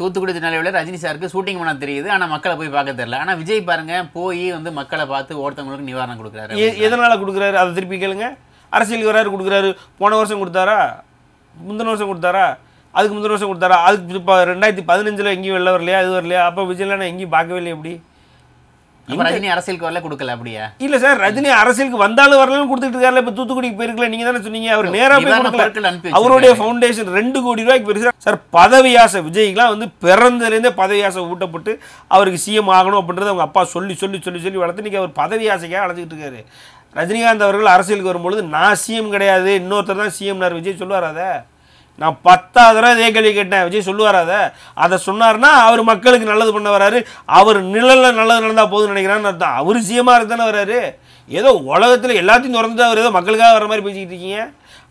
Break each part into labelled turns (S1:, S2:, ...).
S1: தூத்துக்குடி திருநெல்வேலியில் ரஜினி சாருக்கு ஷூட்டிங் பண்ண தெரியுது ஆனால் மக்களை போய் பார்க்க தெரியல ஆனால் விஜய் பாருங்க போய் வந்து மக்களை பார்த்து ஒருத்தவங்களுக்கு நிவாரணம் கொடுக்குறாரு எதனால் கொடுக்குறாரு அதை திருப்பி கேளுங்க அரசியல் வராரு கொடுக்குறாரு போன வருஷம் கொடுத்தாரா முந்தின வருஷம் கொடுத்தாரா அதுக்கு முந்தின வருஷம் கொடுத்தாரா அதுக்கு இப்போ ரெண்டாயிரத்தி பதினஞ்சில் எங்கேயும் வெளில வரலையா இது வரலையா அப்போ விஜய்லாம் நான் எங்கேயும் பார்க்கவே இல்லையா எப்படி ரஜினி அரசியலுக்கு வரல கொடுக்கல அப்படியா இல்ல சார் ரஜினி அரசியலுக்கு வந்தாலும் வரலன்னு கொடுத்துட்டு இருக்காரு இப்ப தூத்துக்குடிக்கு போயிருக்கல நீங்க தானே சொன்னீங்க அவர் நேரா போய் அவருடைய பவுண்டேஷன் ரெண்டு கோடி ரூபாய்க்கு பெருசா சார் பதவியாசை விஜய்க்குலாம் வந்து பிறந்ததுலேருந்தே பதவியாசை ஊட்டப்பட்டு அவருக்கு சிஎம் ஆகணும் அப்படின்றத அவங்க அப்பா சொல்லி சொல்லி சொல்லி சொல்லி வளர்த்து இன்னைக்கு அவர் பதவியாசைக்காக அழைச்சிக்கிட்டு இருக்காரு ரஜினிகாந்த் அவர்கள் அரசியலுக்கு வரும்பொழுது நான் சிஎம் கிடையாது இன்னொருத்தர் தான் சிஎம்னார் விஜய் சொல்லுவார் அதை நான் பத்தாவது தடவை இதே கேள்வி கேட்டேன் விஜய் சொல்லுவார் அதை அதை சொன்னார்னா அவர் மக்களுக்கு நல்லது பண்ண வராரு அவர் நிழலில் நல்லது நடந்தால் போதும்னு நினைக்கிறான்னு அர்த்தம் அவர் சீமாக இருக்குதானே வராரு ஏதோ உலகத்தில் எல்லாத்தையும் திறந்துட்டு அவர் ஏதோ மக்களுக்காக வர மாதிரி பேசிக்கிட்டு இருக்கீங்க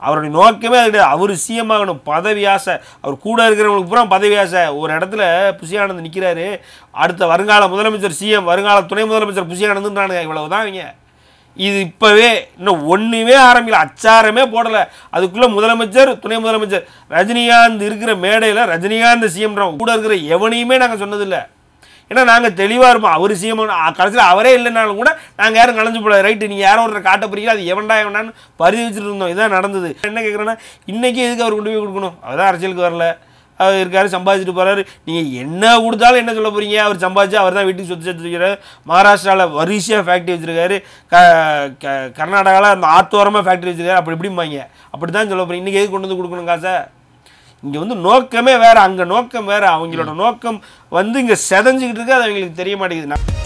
S1: அவருடைய நோக்கமே அது அவர் சிஎம்மாகணும் பதவி ஆசை அவர் கூட இருக்கிறவங்களுக்கு பூரா பதவி ஆசை ஒரு இடத்துல புஷியானந்த் நிற்கிறாரு அடுத்த வருங்கால முதலமைச்சர் சிஎம் வருங்கால துணை முதலமைச்சர் புஷியானந்துன்றானுங்க இவ்வளவு தான் இவங்க இது இப்போவே இன்னும் ஒன்றுமே ஆரம்பிக்கல அச்சாரமே போடலை அதுக்குள்ளே முதலமைச்சர் துணை முதலமைச்சர் ரஜினிகாந்த் இருக்கிற மேடையில் ரஜினிகாந்த் சிஎம்ன்றவங்க கூட இருக்கிற எவனையுமே நாங்கள் சொன்னதில்லை ஏன்னா நாங்கள் தெளிவாக இருப்போம் அவர் சிஎம் கடைசியில் அவரே இல்லைனாலும் கூட நாங்கள் யாரும் கலைஞ்சு போடல ரைட்டு நீங்கள் யாரும் ஒருத்தர் காட்ட பிரிக்கல அது எவன்டா எவனான்னு பரிதி வச்சுட்டு இருந்தோம் இதான் நடந்தது என்ன கேட்குறேன்னா இன்றைக்கி எதுக்கு அவர் கொண்டு போய் கொடுக்கணும் அதுதான் அரசியலுக்கு வரல அவர் இருக்கார் சம்பாதிச்சுட்டு போகிறாரு நீங்கள் என்ன கொடுத்தாலும் என்ன சொல்ல போகிறீங்க அவர் சம்பாதிச்சு அவர் தான் வீட்டுக்கு சொத்து சேர்த்து வைக்கிறார் மகாராஷ்டிராவில் வரிசையாக ஃபேக்ட்ரி வச்சுருக்காரு க க கர்நாடகாவில் அந்த ஆத்தோரமாக ஃபேக்ட்ரி வச்சுருக்காரு அப்படி இப்படிம்பாங்க அப்படி தான் சொல்ல போகிறீங்க இன்றைக்கி எது கொண்டு வந்து கொடுக்கணும் காசை இங்கே வந்து நோக்கமே வேறு அங்கே நோக்கம் வேறு அவங்களோட நோக்கம் வந்து இங்கே செதஞ்சிக்கிட்டு இருக்கு அது அவங்களுக்கு தெரிய மாட்டேங்குது